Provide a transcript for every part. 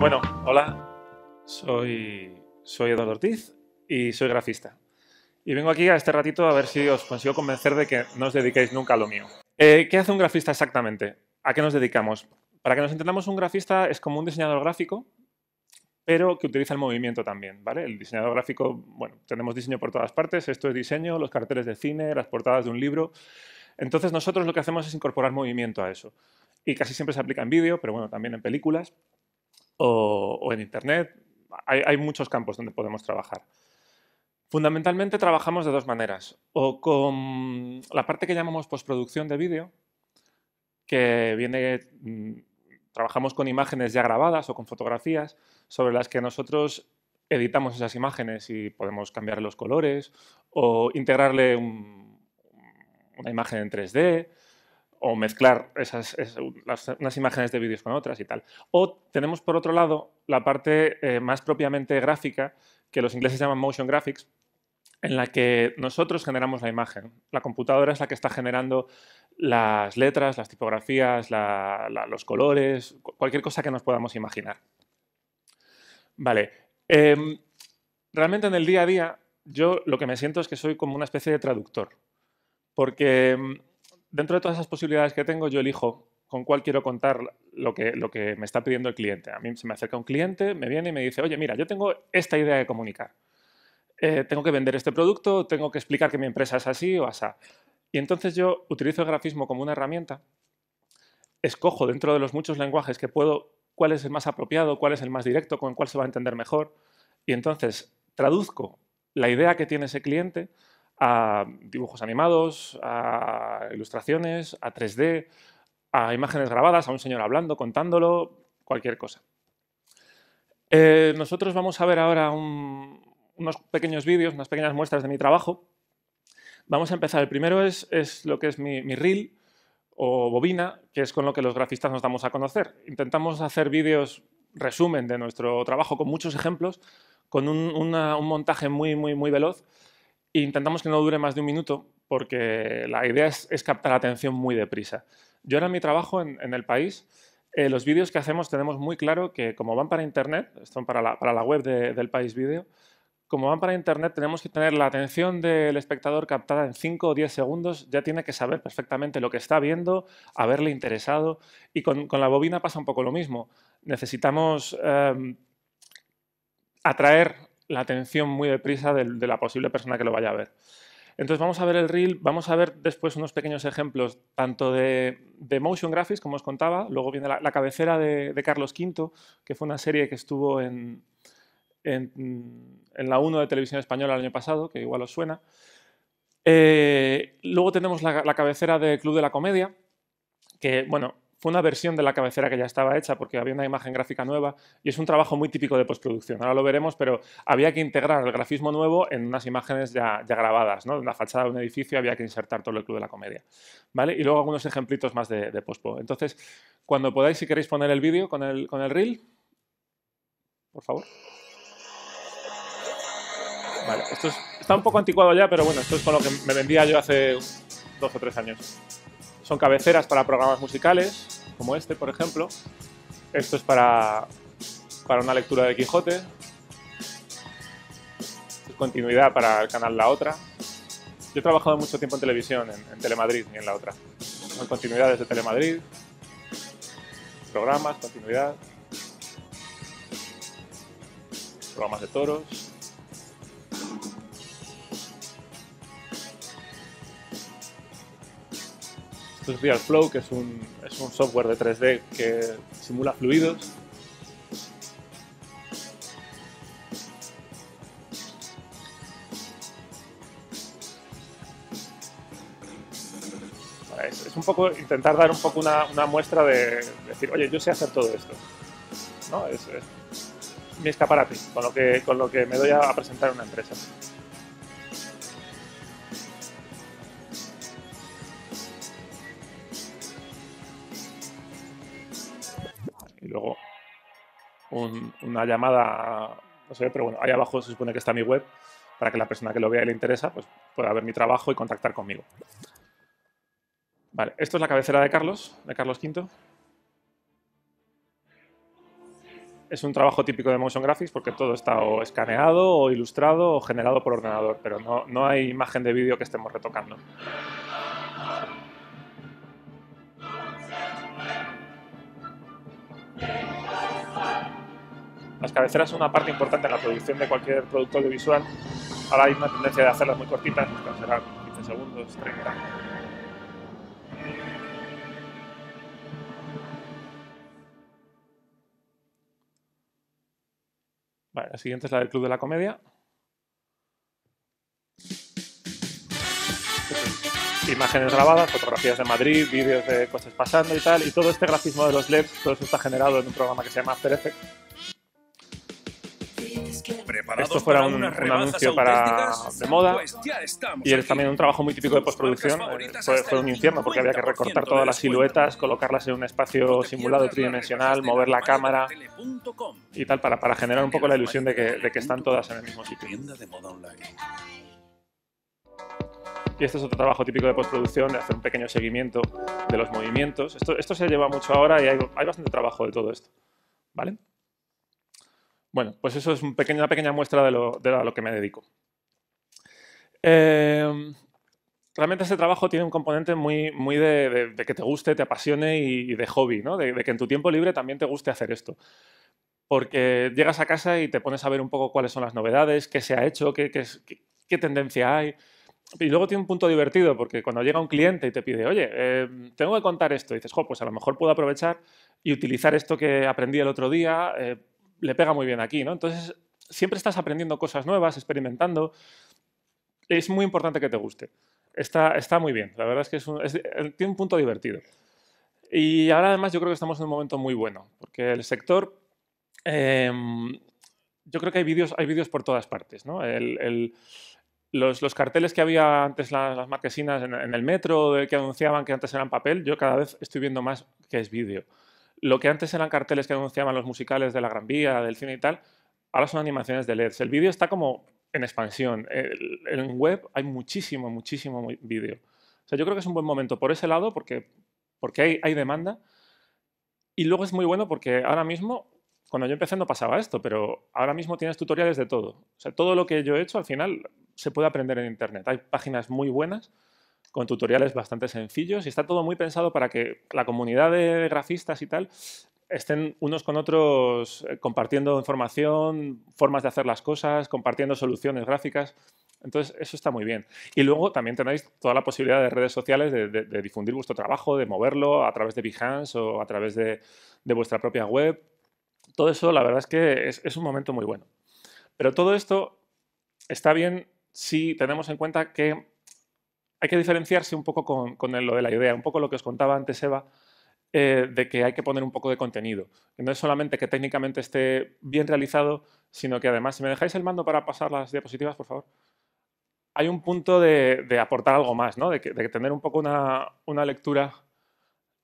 Bueno, hola, soy, soy Eduardo Ortiz y soy grafista. Y vengo aquí a este ratito a ver si os consigo convencer de que no os dediquéis nunca a lo mío. Eh, ¿Qué hace un grafista exactamente? ¿A qué nos dedicamos? Para que nos entendamos, un grafista es como un diseñador gráfico, pero que utiliza el movimiento también, ¿vale? El diseñador gráfico, bueno, tenemos diseño por todas partes, esto es diseño, los carteles de cine, las portadas de un libro. Entonces nosotros lo que hacemos es incorporar movimiento a eso. Y casi siempre se aplica en vídeo, pero bueno, también en películas o, en Internet. Hay, muchos campos donde podemos trabajar. Fundamentalmente trabajamos de dos maneras. O con la parte que llamamos postproducción de vídeo, que viene, mm, trabajamos con imágenes ya grabadas o con fotografías sobre las que nosotros editamos esas imágenes y podemos cambiar los colores o integrarle una imagen en 3D o mezclar esas, unas imágenes de vídeos con otras y tal. O tenemos por otro lado la parte eh, más propiamente gráfica, que los ingleses llaman motion graphics, en la que nosotros generamos la imagen. La computadora es la que está generando las letras, las tipografías, los colores, cualquier cosa que nos podamos imaginar. Vale. Em, realmente en el día a día yo lo que me siento es que soy como una especie de traductor, porque em, dentro de todas esas posibilidades que tengo, yo elijo con cuál quiero contar lo que, me está pidiendo el cliente. A mí se me acerca un cliente, me viene y me dice, oye, mira, yo tengo esta idea de comunicar. Eh, tengo que vender este producto, tengo que explicar que mi empresa es así o asá. Y entonces yo utilizo el grafismo como una herramienta, escojo dentro de los muchos lenguajes que puedo cuál es el más apropiado, cuál es el más directo, con cuál se va a entender mejor, y entonces traduzco la idea que tiene ese cliente a dibujos animados, a ilustraciones, a 3D, a imágenes grabadas, a un señor hablando, contándolo, cualquier cosa. Eh, nosotros vamos a ver ahora unos pequeños vídeos, unas pequeñas muestras de mi trabajo. Vamos a empezar. El primero es, lo que es mi, reel o bobina, que es con lo que los grafistas nos damos a conocer. Intentamos hacer vídeos resumen de nuestro trabajo con muchos ejemplos, con un, un montaje muy, muy, muy veloz Intentamos que no dure más de un minuto porque la idea es, captar la atención muy deprisa. Yo ahora en mi trabajo en, el país, eh, los vídeos que hacemos tenemos muy claro que como van para Internet, están para la, web del país vídeo, como van para Internet tenemos que tener la atención del espectador captada en 5 o 10 segundos, ya tiene que saber perfectamente lo que está viendo, haberle interesado y con, la bobina pasa un poco lo mismo. Necesitamos... Em, atraer la atención muy deprisa de, la posible persona que lo vaya a ver. Entonces vamos a ver el reel, vamos a ver después unos pequeños ejemplos tanto de, motion graphics, como os contaba, luego viene la, cabecera de, Carlos V, que fue una serie que estuvo en, la 1 de Televisión Española el año pasado, que igual os suena. Eh, luego tenemos la, la, cabecera de Club de la Comedia, que bueno, fue una versión de la cabecera que ya estaba hecha porque había una imagen gráfica nueva y es un trabajo muy típico de postproducción. Ahora lo veremos, pero había que integrar el grafismo nuevo en unas imágenes ya, grabadas, ¿no? En la fachada de un edificio había que insertar todo el Club de la Comedia, ¿vale? Y luego algunos ejemplitos más de, de Entonces, cuando podáis, si queréis poner el vídeo con el, con el reel, por favor. esto está un poco anticuado ya, pero bueno, esto es con lo que me vendía yo hace dos o tres años. Son cabeceras para programas musicales, como este, por ejemplo. Esto es para, para una lectura de Quijote. es continuidad para el canal La Otra. Yo he trabajado mucho tiempo en televisión, en, en Telemadrid y en La Otra. Son continuidades de Telemadrid, programas, continuidad, programas de toros. Real Flow, que es un, es un software de 3D que simula fluidos. Es, un poco intentar dar un poco una, muestra de, decir, oye, yo sé hacer todo esto. ¿No? Es, mi escaparate con lo, que, con lo que me doy a, presentar una empresa. una llamada, no sé, pero bueno, ahí abajo se supone que está mi web, para que la persona que lo vea y le interesa pues, pueda ver mi trabajo y contactar conmigo. Vale, esto es la cabecera de Carlos, de Carlos V. Es un trabajo típico de Motion Graphics porque todo está o escaneado, o ilustrado, o generado por ordenador, pero no, no hay imagen de vídeo que estemos retocando. Las cabeceras son una parte importante en la producción de cualquier producto audiovisual. Ahora hay una tendencia de hacerlas muy cortitas, pues, que serán 15 segundos, 30. Vale, la siguiente es la del Club de la Comedia. imágenes grabadas, fotografías de Madrid, vídeos de cosas pasando y tal, y todo este grafismo de los LEDs, todo eso está generado en un programa que se llama After Effects, esto fuera un, anuncio para, de moda pues y es también un trabajo muy típico de postproducción. Fue, un infierno porque había que recortar todas las siluetas, colocarlas en un espacio simulado tridimensional, mover la cámara y tal para, para generar un poco la ilusión de que, están todas en el mismo sitio. Y este es otro trabajo típico de postproducción, de hacer un pequeño seguimiento de los movimientos. Esto, esto se lleva mucho ahora y hay, hay bastante trabajo de todo esto. ¿Vale? Bueno, pues eso es una pequeña muestra de lo, que me dedico. Em, realmente este trabajo tiene un componente muy, muy de, que te guste, te apasione y, de hobby, ¿no? de, que en tu tiempo libre también te guste hacer esto. Porque llegas a casa y te pones a ver un poco cuáles son las novedades, qué se ha hecho, qué, tendencia hay. Y luego tiene un punto divertido, porque cuando llega un cliente y te pide, oye, em, tengo que contar esto, dices, jo, pues a lo mejor puedo aprovechar y utilizar esto que aprendí el otro día eh, le pega muy bien aquí, ¿no? Entonces, siempre estás aprendiendo cosas nuevas, experimentando. Es muy importante que te guste. Está, está muy bien, la verdad es que un, eh, tiene un punto divertido. Y ahora además yo creo que estamos en un momento muy bueno, porque el sector, em, yo creo que hay vídeos hay vídeos por todas partes, ¿no? los, carteles que había antes las, marquesinas en, el metro, que anunciaban que antes eran papel, yo cada vez estoy viendo más que es vídeo lo que antes eran carteles que anunciaban los musicales de la Gran Vía, del cine y tal, ahora son animaciones de LEDs. El vídeo está como en expansión. en web hay muchísimo, muchísimo vídeo. O sea, yo creo que es un buen momento por ese lado, porque, porque hay, hay demanda. Y luego es muy bueno porque ahora mismo, cuando yo empecé no pasaba esto, pero ahora mismo tienes tutoriales de todo. O sea, todo lo que yo he hecho al final se puede aprender en Internet. Hay páginas muy buenas con tutoriales bastante sencillos y está todo muy pensado para que la comunidad de grafistas y tal estén unos con otros eh, compartiendo información, formas de hacer las cosas, compartiendo soluciones gráficas. Entonces, eso está muy bien. Y luego también tenéis toda la posibilidad de redes sociales de, difundir vuestro trabajo, de moverlo a través de Behance o a través de, vuestra propia web. Todo eso, la verdad es que es un momento muy bueno. Pero todo esto está bien si tenemos en cuenta que hay que diferenciarse un poco con, lo de la idea, un poco lo que os contaba antes Eva, eh, de que hay que poner un poco de contenido. no es solamente que técnicamente esté bien realizado, sino que además, si me dejáis el mando para pasar las diapositivas, por favor, hay un punto de, aportar algo más, ¿no? de, tener un poco una, lectura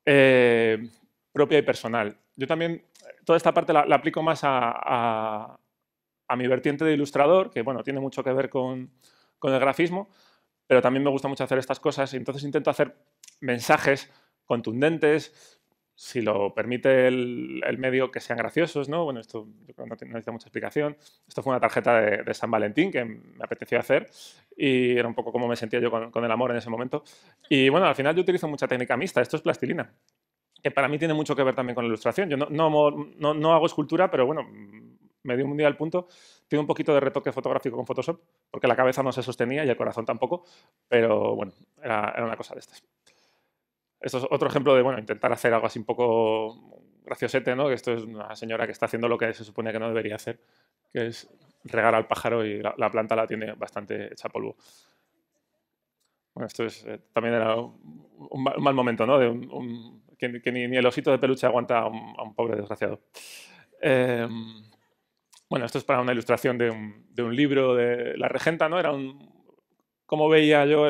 eh, propia y personal. Yo también toda esta parte la, aplico más a, mi vertiente de ilustrador, que bueno, tiene mucho que ver con el grafismo, pero también me gusta mucho hacer estas cosas y entonces intento hacer mensajes contundentes, si lo permite el, medio, que sean graciosos, ¿no? Bueno, esto no necesita mucha explicación. Esto fue una tarjeta de, San Valentín que me apeteció hacer y era un poco como me sentía yo con, el amor en ese momento. Y bueno, al final yo utilizo mucha técnica mixta, esto es plastilina que para mí tiene mucho que ver también con la ilustración. Yo no, no, hago escultura, pero bueno, me dio un día al punto, tiene un poquito de retoque fotográfico con Photoshop, porque la cabeza no se sostenía y el corazón tampoco, pero bueno, era, una cosa de estas. Esto es otro ejemplo de, bueno, intentar hacer algo así un poco graciosete, ¿no? Que esto es una señora que está haciendo lo que se supone que no debería hacer, que es regar al pájaro y la, planta la tiene bastante hecha polvo. Bueno, esto es, eh, también era un, mal momento, ¿no? que, ni, el osito de peluche aguanta a un, pobre desgraciado. Em, bueno, esto es para una ilustración de un, libro de La Regenta, ¿no? Era un, como veía yo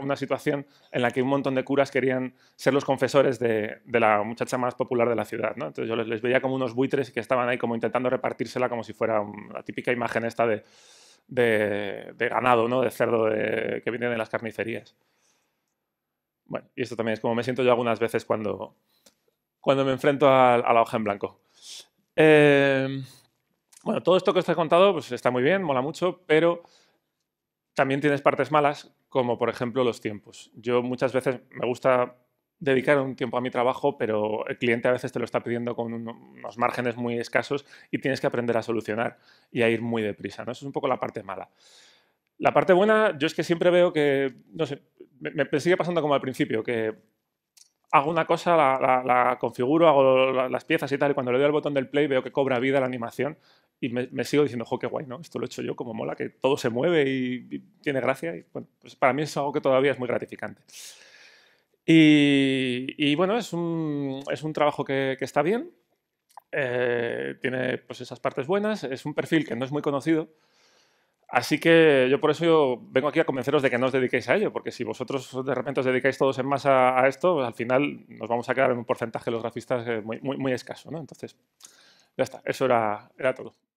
una situación en la que un montón de curas querían ser los confesores de, la muchacha más popular de la ciudad. ¿no? Entonces yo les, veía como unos buitres que estaban ahí como intentando repartírsela como si fuera la típica imagen esta de, ganado, ¿no? de cerdo que vienen de las carnicerías. Bueno, y esto también es como me siento yo algunas veces cuando, cuando me enfrento a, la hoja en blanco. Eh, bueno, todo esto que os he contado pues, está muy bien, mola mucho, pero también tienes partes malas, como por ejemplo los tiempos. Yo muchas veces me gusta dedicar un tiempo a mi trabajo, pero el cliente a veces te lo está pidiendo con unos márgenes muy escasos y tienes que aprender a solucionar y a ir muy deprisa. ¿no? Eso es un poco la parte mala. La parte buena, yo es que siempre veo que, no sé, me, sigue pasando como al principio, que hago una cosa, la configuro, hago las piezas y tal, y cuando le doy al botón del play veo que cobra vida la animación y me, sigo diciendo, jo, qué guay, ¿no? Esto lo he hecho yo, como mola, que todo se mueve y, tiene gracia. Y, pues para mí es algo que todavía es muy gratificante. Y, bueno, es un, es un, trabajo que, está bien, eh, tiene pues esas partes buenas, es un perfil que no es muy conocido, así que yo por eso vengo aquí a convenceros de que no os dediquéis a ello, porque si vosotros de repente os dedicáis todos en más a esto, al final nos vamos a quedar en un porcentaje de los grafistas eh, muy, muy, escaso, ¿no? Entonces, ya está, eso era, era todo.